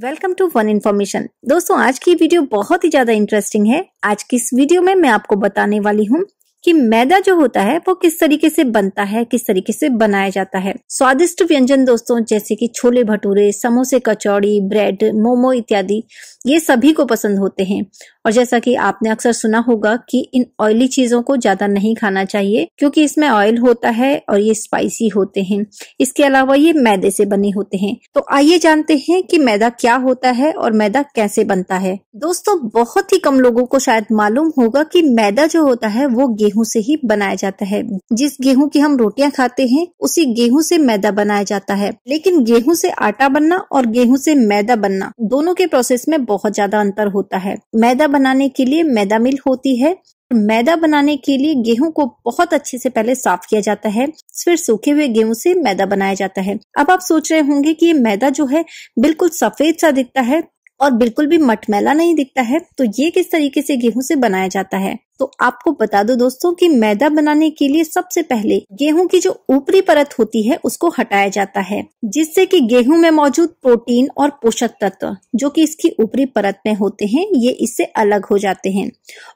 welcome to one information दोस्तों आज की वीडियो बहुत ही ज्यादा इंटरेस्टिंग है आज की इस वीडियो में मैं आपको बताने वाली हूँ कि मैदा जो होता है वो किस तरीके से बनता है किस तरीके से बनाया जाता है स्वादिष्ट व्यंजन दोस्तों जैसे कि छोले भटूरे समोसे कचौड़ी ब्रेड मोमो इत्यादि ये सभी को पसंद होते हैं और जैसा कि आपने अक्सर सुना होगा कि इन ऑयली चीजों को ज्यादा नहीं खाना चाहिए क्योंकि इसमें ऑयल होता है और ये स्पाइसी होते हैं इसके अलावा ये मैदे से बने होते हैं तो आइए जानते हैं कि मैदा क्या होता है और मैदा कैसे बनता है दोस्तों बहुत ही कम लोगों को शायद मालूम होगा कि मैदा जो होता है वो गेहूं से ही बनाया जाता है जिस गेहूं की हम रोटियां खाते हैं उसी गेहूं से मैदा बनाया जाता है लेकिन गेहूं से आटा बनना और गेहूं से मैदा बनना दोनों के प्रोसेस में बहुत ज्यादा अंतर होता है मैदा बनाने के लिए मैदा मिल होती है मैदा बनाने के लिए गेहूं को बहुत अच्छे से पहले साफ किया जाता है फिर सूखे हुए गेहूं से मैदा बनाया जाता है अब आप सोच रहे होंगे कि ये मैदा जो है बिल्कुल सफेद सा दिखता है और बिल्कुल भी मटमैला नहीं दिखता है तो ये किस तरीके से गेहूं से बनाया जाता है तो आपको बता दो दोस्तों कि मैदा बनाने के लिए सबसे पहले गेहूं की जो ऊपरी परत होती है उसको हटाया जाता है जिससे कि गेहूं में मौजूद प्रोटीन और पोषक तत्व जो कि इसकी ऊपरी परत में होते हैं ये इससे अलग हो जाते हैं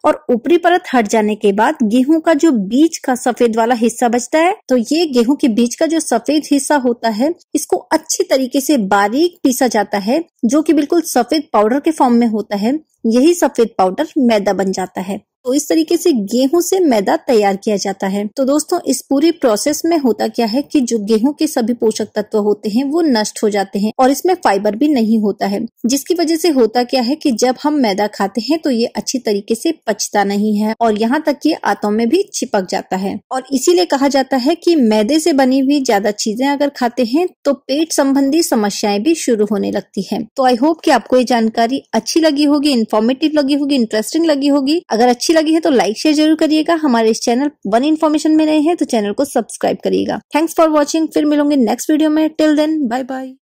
और ऊपरी परत हट जाने के बाद गेहूं का जो बीज का सफेद वाला हिस्सा बचता है तो ये गेहूं के बीज का जो सफेद हिस्सा होता है इसको अच्छी तरीके से बारीक पीसा जाता है जो की बिल्कुल सफेद पाउडर के फॉर्म में होता है यही सफेद पाउडर मैदा बन जाता है तो इस तरीके से गेहूं से मैदा तैयार किया जाता है तो दोस्तों इस पूरे प्रोसेस में होता क्या है कि जो गेहूं के सभी पोषक तत्व होते हैं वो नष्ट हो जाते हैं और इसमें फाइबर भी नहीं होता है जिसकी वजह से होता क्या है कि जब हम मैदा खाते हैं तो ये अच्छी तरीके से पचता नहीं है और यहाँ तक ये आतों में भी चिपक जाता है और इसीलिए कहा जाता है की मैदे से बनी हुई ज्यादा चीजें अगर खाते हैं तो पेट संबंधी समस्याएं भी शुरू होने लगती है तो आई होप की आपको ये जानकारी अच्छी लगी होगी इन्फॉर्मेटिव लगी होगी इंटरेस्टिंग लगी होगी अगर अच्छी लगी है तो लाइक शेयर जरूर करिएगा हमारे इस चैनल वन इन्फॉर्मेशन में नए हैं तो चैनल को सब्सक्राइब करिएगा थैंक्स फॉर वॉचिंग फिर मिलोंगे नेक्स्ट वीडियो में टिल देन बाय बाय